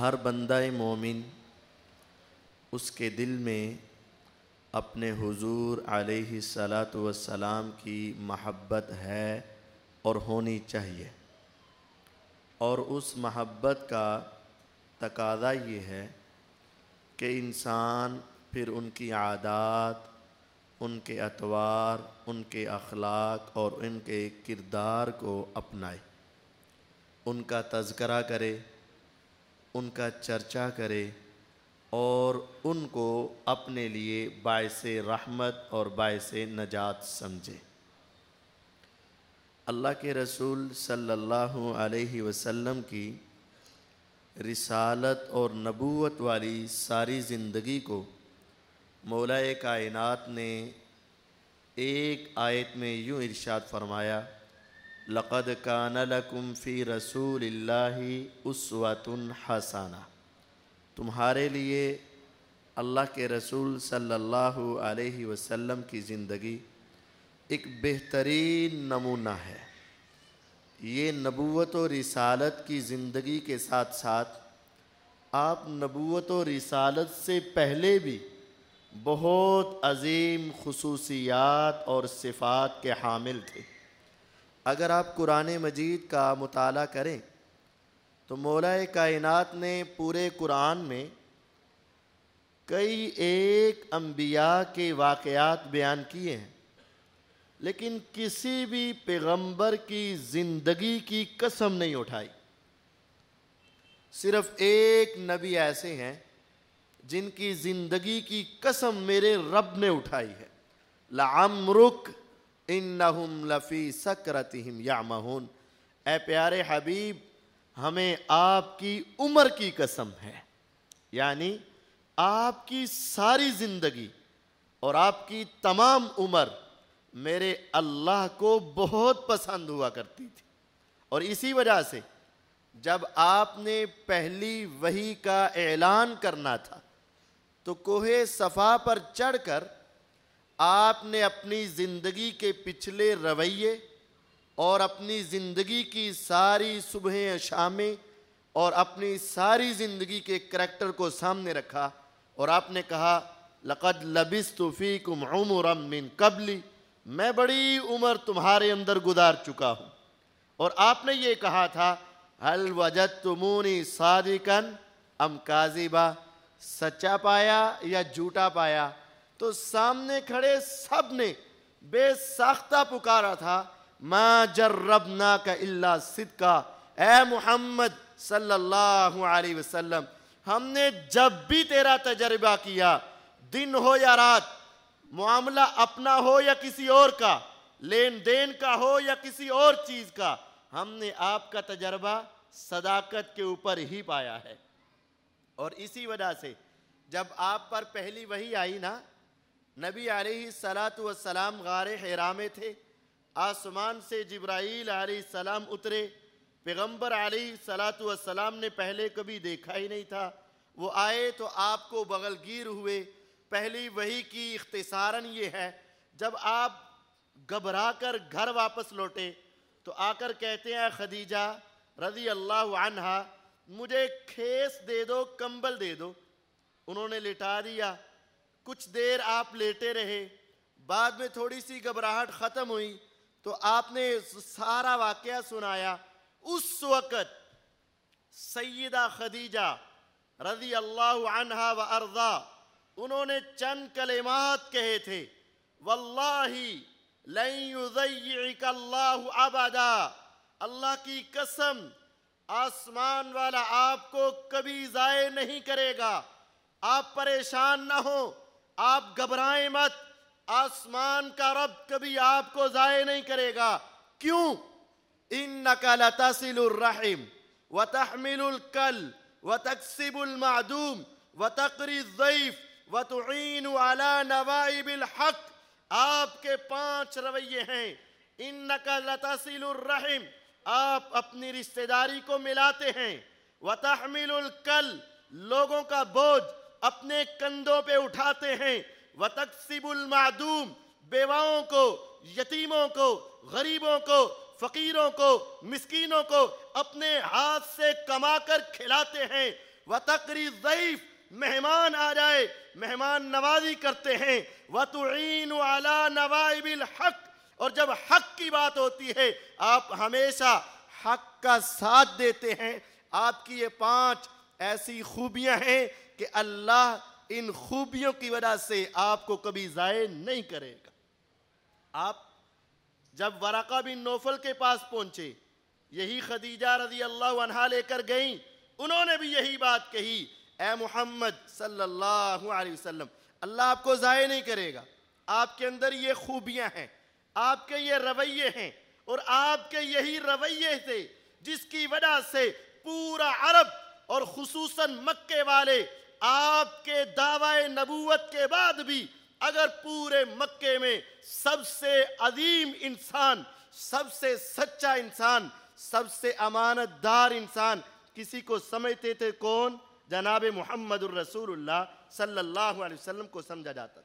हर बंदा मोमिन उसके दिल में अपने हुजूर सलात वसलाम की महब्बत है और होनी चाहिए और उस महब्बत का तकाजा ये है कि इंसान फिर उनकी आदात उनके अतवार उनके अखलाक और उनके किरदार को अपनाए उनका तस्करा करे उनका चर्चा करे और उनको अपने लिए बायस रहमत और बायस नजात समझे अल्लाह के रसूल सल्लल्लाहु अलैहि वसल्लम की रिसालत और नबूवत वाली सारी ज़िंदगी को मौलाए कायनात ने एक आयत में यूँ इरशाद फरमाया लक़द का लकुम फ़ी रसूल उसवातुन हसाना तुम्हारे लिए अल्लाह के रसूल सल्लल्लाहु अलैहि वसल्लम की ज़िंदगी एक बेहतरीन नमूना है ये नबूवत और रिसालत की ज़िंदगी के साथ साथ आप नबूवत और रिसालत से पहले भी बहुत अजीम खसूसियात और सिफ़ात के हामिल थे अगर आप कुरान मजीद का मताल करें तो मौला कायनत ने पूरे कुरान में कई एक अम्बिया के वाक़ात बयान किए हैं लेकिन किसी भी पैगंबर की ज़िंदगी की कसम नहीं उठाई सिर्फ एक नबी ऐसे हैं जिनकी ज़िंदगी की कसम मेरे रब ने उठाई है लामरुक इन्नहुम लफ़ी सकरतहम यामहून ए प्यारे हबीब हमें आपकी उम्र की कसम है यानी आपकी सारी ज़िंदगी और आपकी तमाम उम्र मेरे अल्लाह को बहुत पसंद हुआ करती थी और इसी वजह से जब आपने पहली वही का ऐलान करना था तो कोहे सफ़ा पर चढ़कर आपने अपनी ज़िंदगी के पिछले रवैये और अपनी ज़िंदगी की सारी सुबह शामें और अपनी सारी ज़िंदगी के करैक्टर को सामने रखा और आपने कहा लक़द लबिस तोफ़ी कुम उमर मिन कबली मैं बड़ी उम्र तुम्हारे अंदर गुजार चुका हूँ और आपने ये कहा था हल वजत तुमूनी सादिकन अम काजिबा सच्चा पाया या झूठा पाया तो सामने खड़े सब ने बेसाख्ता पुकारा था मा जर्रबना का इल्ला सिदका ए मोहम्मद सल्लल्लाहु अलैहि वसल्लम हमने जब भी तेरा तजर्बा किया दिन हो या रात मामला अपना हो या किसी और का लेन देन का हो या किसी और चीज़ का हमने आपका तजर्बा सदाकत के ऊपर ही पाया है और इसी वजह से जब आप पर पहली वही आई ना नबी सलातु वसलाम गार हैरा में थे आसमान से जब्राईल सलाम उतरे पैगम्बर सलातु वसलाम ने पहले कभी देखा ही नहीं था वो आए तो आपको बगलगीर हुए पहली वही की इख्तिसारन ये है जब आप घबरा कर घर वापस लौटे तो आकर कहते हैं खदीजा रजी अल्लाह मुझे खेस दे दो कंबल दे दो उन्होंने लिटा दिया कुछ देर आप लेटे रहे बाद में थोड़ी सी घबराहट ख़त्म हुई तो आपने सारा वाक़ सुनाया उस वक़्त सैदा खदीजा रजी अल्लाह अनहा व अर्जा उन्होंने चंद कलेमात कहे थे वल्लाह अबादा अल्लाह की कसम आसमान वाला आपको कभी ज़ाय नहीं करेगा आप परेशान ना हो आप घबराएं मत आसमान का रब कभी आपको जाय नहीं करेगा क्यों इन नकल तसिलरहिम व कल व तकसिबुलमूम व तकरीफ़ व तुन अला हक आपके पांच रवैये हैं इन नकल तसिलरहिम आप अपनी रिश्तेदारी को मिलाते हैं व कल लोगों का बोझ अपने कंधों पे उठाते हैं वतकसिबुल मादूम बेवाओं को यतीमों को गरीबों को फकीरों को मिस्कीनों को अपने हाथ से कमाकर खिलाते हैं व तकरी मेहमान आ जाए मेहमान नवाजी करते हैं वतुन अला नवाइबिल हक और जब हक की बात होती है आप हमेशा हक का साथ देते हैं आपकी ये पांच ऐसी खूबियां हैं कि अल्लाह इन खूबियों की वजह से आपको कभी ज़ाय नहीं करेगा आप जब वरका बिन नोफल के पास पहुंचे यही खदीजा रजी अल्लाह लेकर गई उन्होंने भी यही बात कही ए मोहम्मद सल्लल्लाहु अलैहि वसल्लम अल्लाह आपको ज़ाय नहीं करेगा आपके अंदर ये खूबियां हैं आपके ये रवैये हैं और आपके यही रवैये थे जिसकी वजह से पूरा अरब और खसूस मक्के वाले आपके दावा नबूवत के बाद भी अगर पूरे मक्के में सबसे अजीम इंसान सबसे सच्चा इंसान सबसे अमानतदार इंसान किसी को समझते थे कौन जनाब मोहम्मद रसूलुल्लाह सल्लल्लाहु अलैहि वसल्लम को समझा जाता था